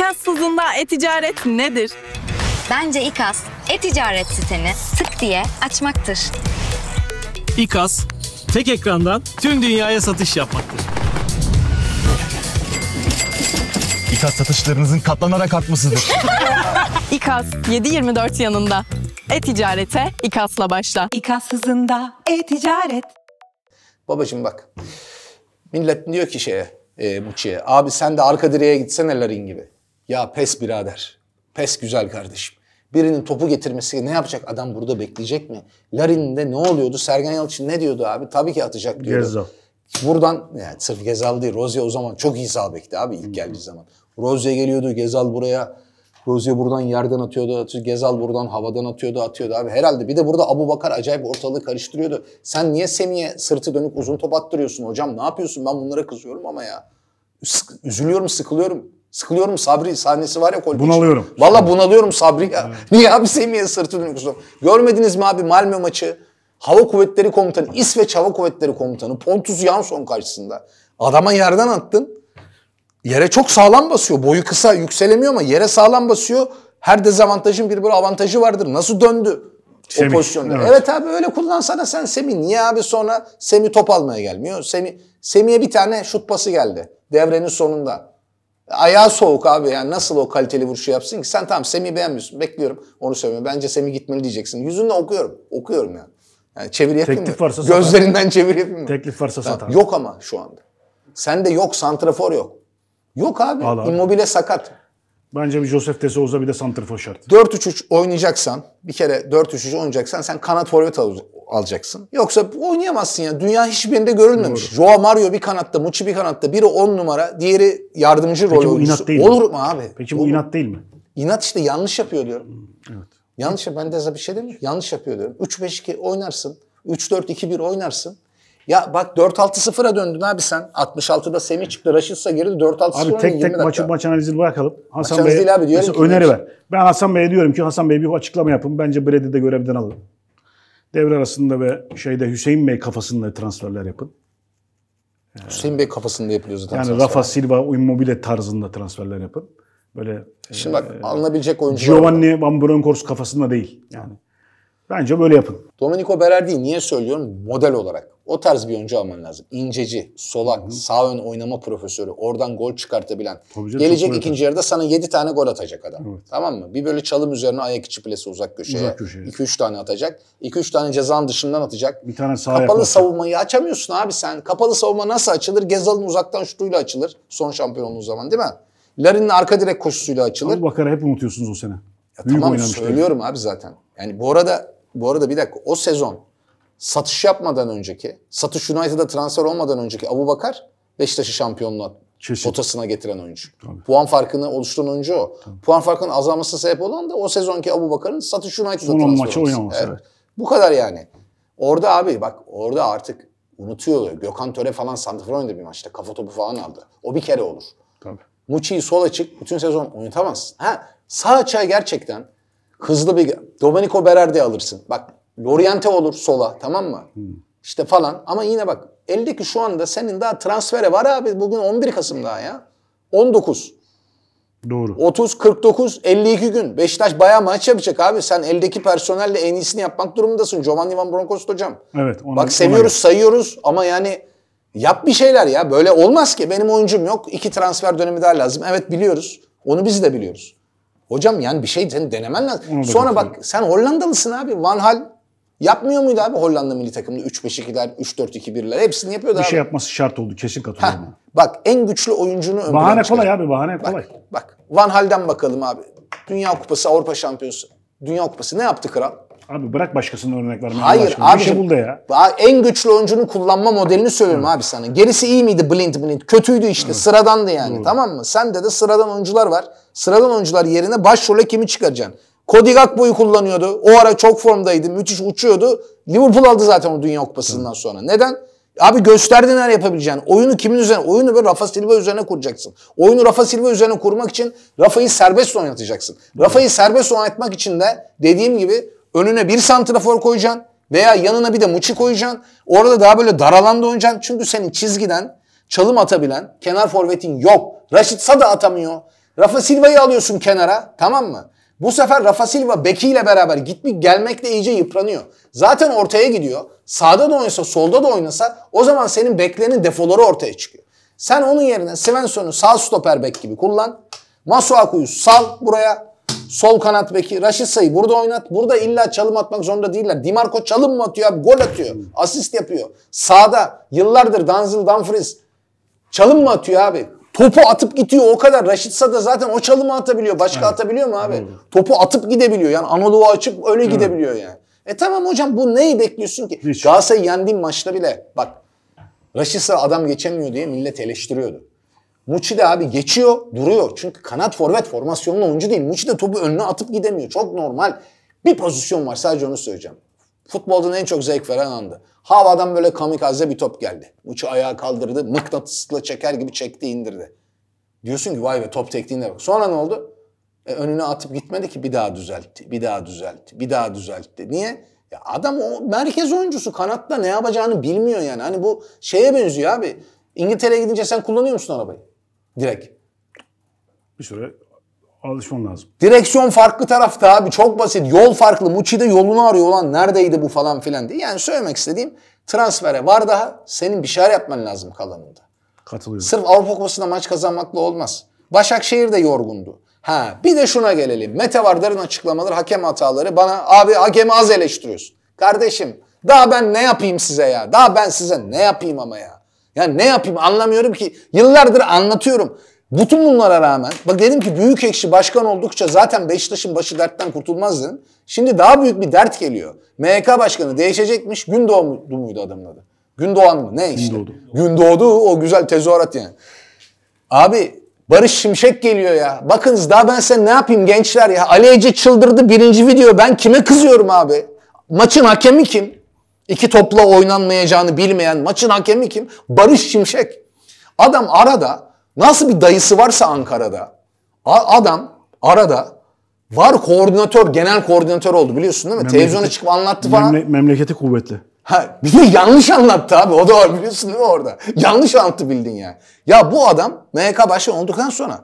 İKAS hızında e-ticaret nedir? Bence İKAS e-ticaret siteni tık diye açmaktır. İKAS tek ekrandan tüm dünyaya satış yapmaktır. İKAS satışlarınızın katlanarak artmasıdır. İKAS 7-24 yanında. E-ticarete İKAS'la başla. İKAS hızında e-ticaret. Babacım bak. Millet diyor ki şeye, e, Muçi'ye. Abi sen de arka direğe gitsene Larin gibi. Ya pes birader. Pes güzel kardeşim. Birinin topu getirmesi ne yapacak? Adam burada bekleyecek mi? Larin'de ne oluyordu? Sergen Yalçın ne diyordu abi? Tabii ki atacak diyordu. Gezal. Buradan yani sırf Gezal değil. Rozya o zaman çok iyi sağ bekti abi ilk geldiği zaman. Rozya geliyordu. Gezal buraya. Rozya buradan yerden atıyordu, atıyordu. Gezal buradan havadan atıyordu, atıyordu abi. Herhalde bir de burada Abu Bakar acayip ortalığı karıştırıyordu. Sen niye Semih'e sırtı dönük uzun top attırıyorsun hocam? Ne yapıyorsun? Ben bunlara kızıyorum ama ya. Üzülüyorum, sıkılıyorum. Sıkılıyorum Sabri sahnesi var ya koltuğun Bunalıyorum. Valla bunalıyorum Sabri ya. Evet. Niye abi Semih'e sırtı dönüyorsun? Görmediniz mi abi Malmö maçı? Hava Kuvvetleri Komutanı, İsveç Hava Kuvvetleri Komutanı Pontus Jansson karşısında. Adama yerden attın. Yere çok sağlam basıyor. Boyu kısa yükselemiyor ama yere sağlam basıyor. Her dezavantajın bir böyle avantajı vardır. Nasıl döndü? Semih, o pozisyonda. Evet. evet abi öyle kullansana sen Semi. Niye abi sonra Semi top almaya gelmiyor? Semi Semi'ye bir tane şut pası geldi devrenin sonunda. Ayağı soğuk abi yani nasıl o kaliteli vuruşu yapsın ki? Sen tamam Semih'i beğenmiyorsun. Bekliyorum onu söyleme. Bence Semih gitmeli diyeceksin. Yüzünde okuyorum. Okuyorum yani. Yani çeviri yapayım Teklif mı? varsa satar. Gözlerinden çeviri yapayım mı? Teklif varsa Tamam, satar. Yok ama şu anda. Sende yok santrafor yok. Yok abi. Al abi. sakat. Bence bir Joseph de Souza bir de Santrfor şart. 4-3-3 oynayacaksan, bir kere 4-3-3 oynayacaksan sen kanat forvet al alacaksın. Yoksa oynayamazsın ya. Dünya hiçbirinde görülmemiş. Doğru. Joao Mario bir kanatta, Muçi bir kanatta. Biri 10 numara, diğeri yardımcı Peki, rol oyuncusu. Olur mi? mu abi? Peki bu Olur. inat değil mi? İnat işte yanlış yapıyor diyorum. Hmm, evet. Yanlış ben de bir şey demiyorum. Yanlış yapıyor diyorum. 3-5-2 oynarsın. 3-4-2-1 oynarsın. Ya bak 4-6-0'a döndün abi sen. 66'da Semih çıktı, Raşit'sa girdi. 4-6-0 Abi tek tek maçı, maç analizini bırakalım. Hasan maç Bey, abi diyorum Öneri ver. Ben Hasan Bey'e diyorum ki Hasan Bey bir açıklama yapın. Bence Brady'i de görevden alın. Devre arasında ve şeyde Hüseyin Bey kafasında transferler yapın. Ee, Hüseyin Bey kafasında yapılıyor zaten. Yani Rafa Silva, Immobile tarzında transferler yapın. Böyle e, Şimdi bak e, alınabilecek oyuncu Giovanni var. Van Bronckhorst kafasında değil yani. Bence böyle yapın. Domenico Berardi niye söylüyorum? Model olarak. O tarz bir oyuncu alman lazım. İnceci, solak, Hı-hı. sağ ön oynama profesörü, oradan gol çıkartabilen. Tabii canım, Gelecek ikinci yarıda sana 7 tane gol atacak adam. Evet. Tamam mı? Bir böyle çalım üzerine ayak içi plesi uzak köşeye. 2-3 tane atacak. 2-3 tane cezanın dışından atacak. Bir tane sağ Kapalı yaparsa. savunmayı açamıyorsun abi sen. Kapalı savunma nasıl açılır? Gezal'ın uzaktan şutuyla açılır. Son şampiyonluğu zaman değil mi? Larin'in arka direk koşusuyla açılır. Abu bakara hep unutuyorsunuz o sene. Ya Büyük tamam söylüyorum abi zaten. Yani bu arada bu arada bir dakika o sezon satış yapmadan önceki, satış United'a transfer olmadan önceki Abu Bakar Beşiktaş'ı şampiyonluğa Kesin. potasına getiren oyuncu. Tabii. Puan farkını oluşturan oyuncu o. Tabii. Puan farkının azalması sebep olan da o sezonki Abu Bakar'ın satış United'a transfer olması. maçı oynaması. Evet. evet. Bu kadar yani. Orada abi bak orada artık unutuyor. Gökhan Töre falan santrafor oynadı bir maçta. Kafa topu falan aldı. O bir kere olur. Tabii. Muçi'yi sol açık bütün sezon oynatamazsın. Ha, sağ açığa gerçekten hızlı bir... Domenico Berardi alırsın. Bak Loriente olur sola tamam mı? Hmm. İşte falan ama yine bak eldeki şu anda senin daha transfere var abi bugün 11 Kasım daha ya. 19. Doğru. 30, 49, 52 gün. Beşiktaş bayağı maç yapacak abi. Sen eldeki personelle en iyisini yapmak durumundasın. Giovanni Van Bronckhorst hocam. Evet. Ona, bak şey seviyoruz, ona... sayıyoruz ama yani yap bir şeyler ya. Böyle olmaz ki. Benim oyuncum yok. İki transfer dönemi daha lazım. Evet biliyoruz. Onu biz de biliyoruz. Hocam yani bir şey denemen lazım. Sonra bak sen Hollandalısın abi. Van Hal Yapmıyor muydu abi Hollanda milli takımında 3-5-2'ler, 3-4-2-1'ler hepsini yapıyordu Bir şey abi. şey yapması şart oldu kesin katılıyorum. Heh, bak en güçlü oyuncunu ömrüne Bahane kolay abi bahane kolay. Bak, bak Van Hal'den bakalım abi. Dünya Kupası, Avrupa Şampiyonası. Dünya Kupası ne yaptı kral? Abi bırak başkasının örnek vermeye Hayır abi. Bir şey bul ya. En güçlü oyuncunun kullanma modelini söylüyorum abi sana. Gerisi iyi miydi blind blind? Kötüydü işte. Sıradandı yani. Tamam mı? Sende de sıradan oyuncular var. Sıradan oyuncular yerine başrole kimi çıkaracaksın? Cody Gakpo'yu kullanıyordu. O ara çok formdaydı. Müthiş uçuyordu. Liverpool aldı zaten o Dünya Kupası'ndan sonra. Neden? Abi gösterdin her yapabileceğini. Oyunu kimin üzerine? Oyunu böyle Rafa Silva üzerine kuracaksın. Oyunu Rafa Silva üzerine kurmak için Rafa'yı serbest oynatacaksın. Rafa'yı serbest oynatmak için de dediğim gibi önüne bir santrafor koyacaksın veya yanına bir de muçi koyacaksın. Orada daha böyle dar alanda oynayacaksın. Çünkü senin çizgiden çalım atabilen kenar forvetin yok. sa da atamıyor. Rafa Silva'yı alıyorsun kenara tamam mı? Bu sefer Rafa Silva ile beraber gitmek gelmekle iyice yıpranıyor. Zaten ortaya gidiyor. Sağda da oynasa solda da oynasa o zaman senin beklerinin defoları ortaya çıkıyor. Sen onun yerine Svensson'u sağ stoper bek gibi kullan. Masuaku'yu sal buraya. Sol kanat beki. Raşit Say'ı burada oynat. Burada illa çalım atmak zorunda değiller. Dimarco çalım mı atıyor abi? Gol atıyor. Asist yapıyor. Sağda yıllardır Danzil Dumfries çalım mı atıyor abi? Topu atıp gidiyor o kadar. Raşitsa da zaten o çalımı atabiliyor. Başka evet. atabiliyor mu abi? Evet. Topu atıp gidebiliyor. Yani Anadolu açıp öyle evet. gidebiliyor yani. E tamam hocam bu neyi bekliyorsun ki? Hiç. Galatasaray yendiğin maçta bile bak Raşitsa adam geçemiyor diye millet eleştiriyordu. Muçi de abi geçiyor duruyor. Çünkü kanat forvet formasyonlu oyuncu değil. Muçi de topu önüne atıp gidemiyor. Çok normal. Bir pozisyon var sadece onu söyleyeceğim. Futboldan en çok zevk veren andı. Havadan böyle kamikaze bir top geldi. Uçu ayağa kaldırdı, mıknatısla çeker gibi çekti indirdi. Diyorsun ki vay be top tekniğine bak. Sonra ne oldu? E, önüne atıp gitmedi ki bir daha düzeltti, bir daha düzeltti, bir daha düzeltti. Niye? Ya adam o merkez oyuncusu kanatta ne yapacağını bilmiyor yani. Hani bu şeye benziyor abi. İngiltere'ye gidince sen kullanıyor musun arabayı? Direkt. Bir süre alışman lazım. Direksiyon farklı tarafta abi çok basit. Yol farklı. Muçi de yolunu arıyor olan neredeydi bu falan filan diye. Yani söylemek istediğim transfere var daha senin bir şeyler yapman lazım kalanında. Katılıyorum. Sırf Avrupa Kupası'nda maç kazanmakla olmaz. Başakşehir de yorgundu. Ha bir de şuna gelelim. Mete Vardar'ın açıklamaları, hakem hataları. Bana abi hakemi az eleştiriyorsun. Kardeşim daha ben ne yapayım size ya? Daha ben size ne yapayım ama ya? Ya ne yapayım anlamıyorum ki. Yıllardır anlatıyorum. Bütün bunlara rağmen bak dedim ki büyük ekşi başkan oldukça zaten Beşiktaş'ın başı dertten kurtulmaz Şimdi daha büyük bir dert geliyor. MHK başkanı değişecekmiş. Gündoğdu muydu adamın adı? Gündoğan mı? Ne işte? Gündoğdu. Gündoğdu o güzel tezahürat yani. Abi Barış Şimşek geliyor ya. Bakınız daha ben size ne yapayım gençler ya. Ali Ece çıldırdı birinci video. Ben kime kızıyorum abi? Maçın hakemi kim? İki topla oynanmayacağını bilmeyen maçın hakemi kim? Barış Şimşek. Adam arada Nasıl bir dayısı varsa Ankara'da adam arada var koordinatör, genel koordinatör oldu biliyorsun değil mi? Memleketi, Televizyona çıkıp anlattı falan. Memle, memleketi kuvvetli. Ha, bir de yanlış anlattı abi. O da var biliyorsun değil mi orada? Yanlış anlattı bildin ya Ya bu adam MHK başkanı olduktan sonra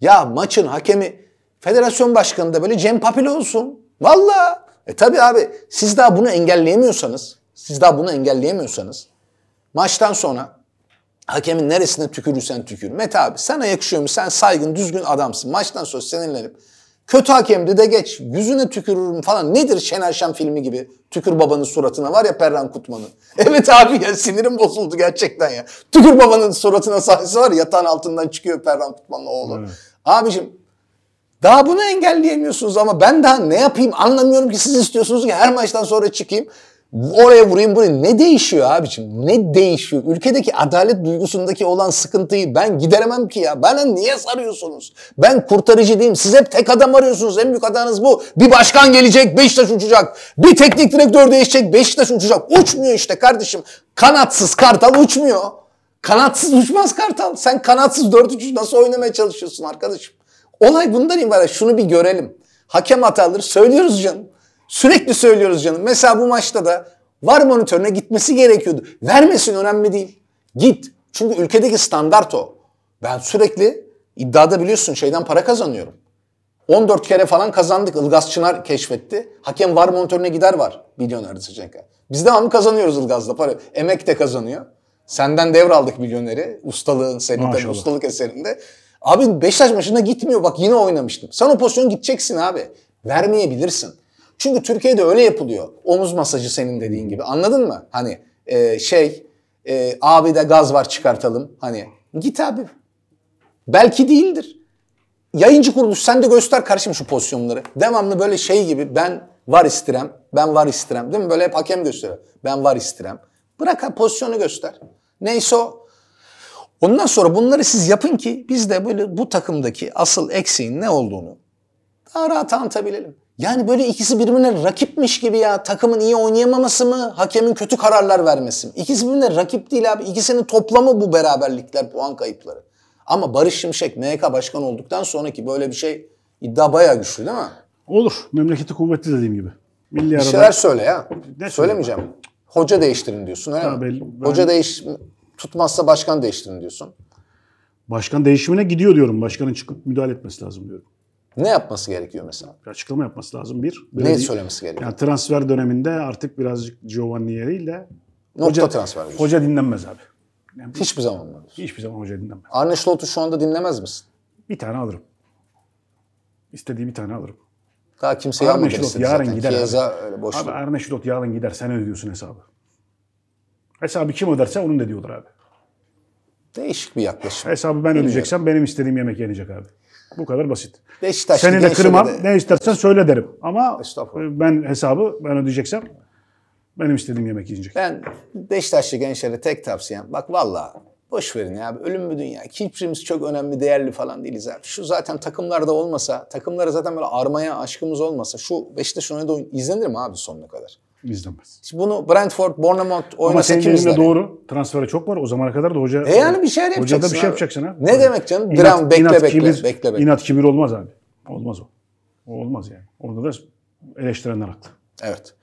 ya maçın hakemi federasyon başkanı da böyle Cem Papil olsun. Valla. E tabi abi siz daha bunu engelleyemiyorsanız siz daha bunu engelleyemiyorsanız maçtan sonra Hakemin neresine tükürürsen tükür. Mete abi sana yakışıyor mu? Sen saygın, düzgün adamsın. Maçtan sonra sinirlenip kötü hakemdi de geç. Yüzüne tükürürüm falan. Nedir Şener Şen filmi gibi? Tükür babanın suratına var ya Perran Kutman'ın. Evet abi ya sinirim bozuldu gerçekten ya. Tükür babanın suratına sahnesi var ya yatağın altından çıkıyor Perran Kutman'ın oğlu. Evet. Abicim daha bunu engelleyemiyorsunuz ama ben daha ne yapayım anlamıyorum ki siz istiyorsunuz ki her maçtan sonra çıkayım. Oraya vurayım buraya. Ne değişiyor abiciğim? Ne değişiyor? Ülkedeki adalet duygusundaki olan sıkıntıyı ben gideremem ki ya. Bana niye sarıyorsunuz? Ben kurtarıcı değilim. Siz hep tek adam arıyorsunuz. En büyük adağınız bu. Bir başkan gelecek Beşiktaş uçacak. Bir teknik direktör değişecek Beşiktaş uçacak. Uçmuyor işte kardeşim. Kanatsız kartal uçmuyor. Kanatsız uçmaz kartal. Sen kanatsız 4-3 nasıl oynamaya çalışıyorsun arkadaşım? Olay bundan ibaret. Şunu bir görelim. Hakem hataları söylüyoruz canım. Sürekli söylüyoruz canım. Mesela bu maçta da var monitörüne gitmesi gerekiyordu. Vermesin önemli değil. Git. Çünkü ülkedeki standart o. Ben sürekli iddiada biliyorsun şeyden para kazanıyorum. 14 kere falan kazandık. Ilgaz Çınar keşfetti. Hakem var monitörüne gider var. Milyoner Sıcenka. Biz devamlı kazanıyoruz ilgazla para. Emek de kazanıyor. Senden devraldık milyoneri. Ustalığın senin de ustalık eserinde. Abi Beşiktaş maçına gitmiyor. Bak yine oynamıştım. Sen o pozisyon gideceksin abi. Vermeyebilirsin. Çünkü Türkiye'de öyle yapılıyor. Omuz masajı senin dediğin gibi. Anladın mı? Hani e, şey e, abi de gaz var çıkartalım. Hani git abi. Belki değildir. Yayıncı kuruluş sen de göster karşım şu pozisyonları. Devamlı böyle şey gibi ben var istirem, ben var istirem değil mi? Böyle hep hakem gösteriyor. Ben var istirem. Bırak ha, pozisyonu göster. Neyse o. Ondan sonra bunları siz yapın ki biz de böyle bu takımdaki asıl eksiğin ne olduğunu daha rahat anlatabilelim. Yani böyle ikisi birbirine rakipmiş gibi ya. Takımın iyi oynayamaması mı, hakemin kötü kararlar vermesi mi? İkisi birbirine rakip değil abi. İkisinin toplamı bu beraberlikler, puan kayıpları. Ama Barış Şimşek MHK başkan olduktan sonraki böyle bir şey iddia bayağı güçlü değil mi? Olur. Memleketi kuvvetli dediğim gibi. Milli bir arada... şeyler söyle ya. Ne Söylemeyeceğim. Söyle? Hoca değiştirin diyorsun öyle mi? Belli, ben... Hoca değiş tutmazsa başkan değiştirin diyorsun. Başkan değişimine gidiyor diyorum. Başkanın çıkıp müdahale etmesi lazım diyorum. Ne yapması gerekiyor mesela? Bir açıklama yapması lazım bir. ne söylemesi gerekiyor? Yani transfer döneminde artık birazcık Giovanni değil de Nokta hoca, transfer diyorsun. Hoca dinlenmez abi. Yani Hiçbir zaman mı? Hiçbir zaman hoca dinlenmez. Arne Slot'u şu anda dinlemez misin? Bir tane alırım. İstediğim bir tane alırım. Daha kimseyi Arne istedi yarın zaten. gider. Kiyeza öyle Abi Arne Şilot yarın gider. Sen ödüyorsun hesabı. Hesabı kim öderse onun da diyordur abi. Değişik bir yaklaşım. Hesabı ben Bilmiyorum. ödeyeceksem benim istediğim yemek yenecek abi. Bu kadar basit. Beşiktaş Seni de kırmam. Ne istersen söyle derim. Ama e, ben hesabı ben ödeyeceksem benim istediğim yemek yiyecek. Ben Beşiktaşlı gençlere tek tavsiyem. Bak valla boş verin ya. Ölüm mü dünya? Hiçbirimiz çok önemli, değerli falan değiliz abi. Şu zaten takımlarda olmasa, takımlara zaten böyle armaya aşkımız olmasa şu Beşiktaş oynadığı oyun izlenir mi abi sonuna kadar? izlemez. Şimdi bunu Brentford, Bournemouth oynasa Ama kim izler? Ama doğru. Transfere çok var. O zamana kadar da hoca... E yani bir şeyler yapacaksın. Hoca da bir şey yapacaksın ha. Ne yani. demek canım? İnat, Dram, bekle, inat, bekle, kibir, bekle, bekle. İnat kibir olmaz abi. Olmaz o. O olmaz yani. Orada da eleştirenler haklı. Evet.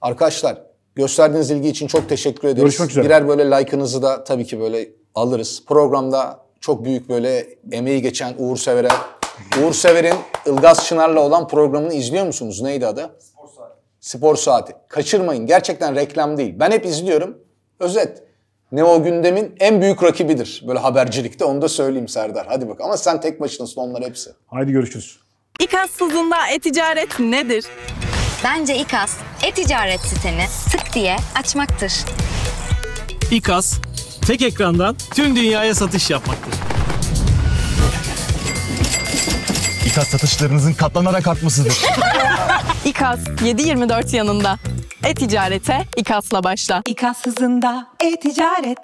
Arkadaşlar gösterdiğiniz ilgi için çok teşekkür ederiz. Görüşmek üzere. Birer böyle like'ınızı da tabii ki böyle alırız. Programda çok büyük böyle emeği geçen Uğur Sever'e Uğur Sever'in Ilgaz Çınar'la olan programını izliyor musunuz? Neydi adı? Spor Spor Saati. Kaçırmayın. Gerçekten reklam değil. Ben hep izliyorum. Özet. Ne gündemin en büyük rakibidir. Böyle habercilikte onu da söyleyeyim Serdar. Hadi bak ama sen tek başınasın onlar hepsi. Haydi görüşürüz. İKAS tuzunda e-ticaret nedir? Bence İKAS e-ticaret siteni sık diye açmaktır. İKAS tek ekrandan tüm dünyaya satış yapmaktır. İKAS satışlarınızın katlanarak artmasıdır. İKAS 724 yanında. E-ticarete İKAS'la başla. İKAS hızında e-ticaret.